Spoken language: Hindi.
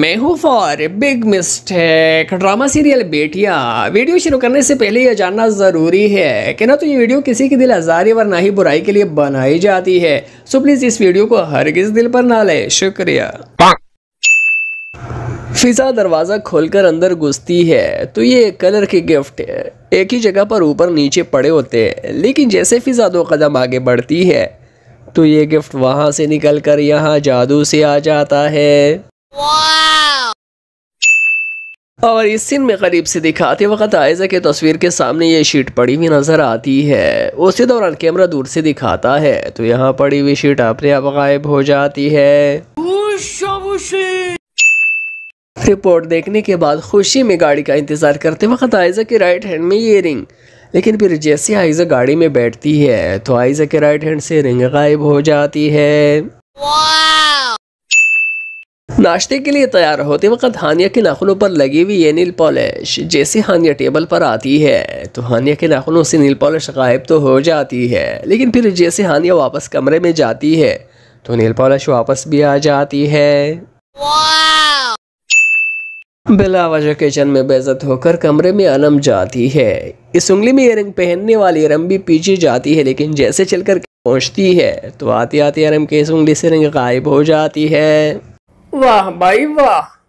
मैं हूँ for big mistake drama serial बेटिया वीडियो शुरू करने से पहले यह जानना ज़रूरी है कि ना तो ये वीडियो किसी की दिल आजारी ना ही बुराई के लिए बनाई जाती है सो प्लीज़ इस वीडियो को हर किस दिल पर ना ले शुक्रिया फिजा दरवाज़ा खोलकर अंदर घुसती है तो ये कलर की गिफ्ट है एक ही जगह पर ऊपर नीचे पड़े होते हैं लेकिन जैसे फिजा दो कदम आगे बढ़ती है तो ये गिफ्ट वहाँ से निकल कर यहाँ जादू से आ जाता है wow! और इस सीन में करीब से दिखाते वक्त आयजा के तस्वीर के सामने ये शीट पड़ी हुई नज़र आती है उसी दौरान कैमरा दूर से दिखाता है तो यहाँ पड़ी हुई शीट अपने आप गायब हो जाती है रिपोर्ट देखने के बाद खुशी में गाड़ी का इंतज़ार करते वक्त आयजा के राइट हैंड में ये रिंग लेकिन फिर जैसे आयजा गाड़ी में बैठती है तो आयजा के राइट हैंड से रिंग गायब हो जाती है नाश्ते के लिए तैयार होते वक्त हानिया के नाखूनों पर लगी हुई ये नील पॉलिश जैसे हानिया टेबल पर आती है तो हानिया के नाखूनों से नील पॉलिश गायब तो हो जाती है लेकिन फिर जैसे हानिया वापस कमरे में जाती है तो नील पॉलिश वापस भी आ जाती है बिला किचन में बेजत होकर कमरे में अलम जाती है इस उंगली में इयरिंग पहनने वाली अरम भी पीछे जाती है लेकिन जैसे चलकर पहुंचती है तो आती आती अरम की इस उंगली से रंग गायब हो जाती है वाह भाई वाह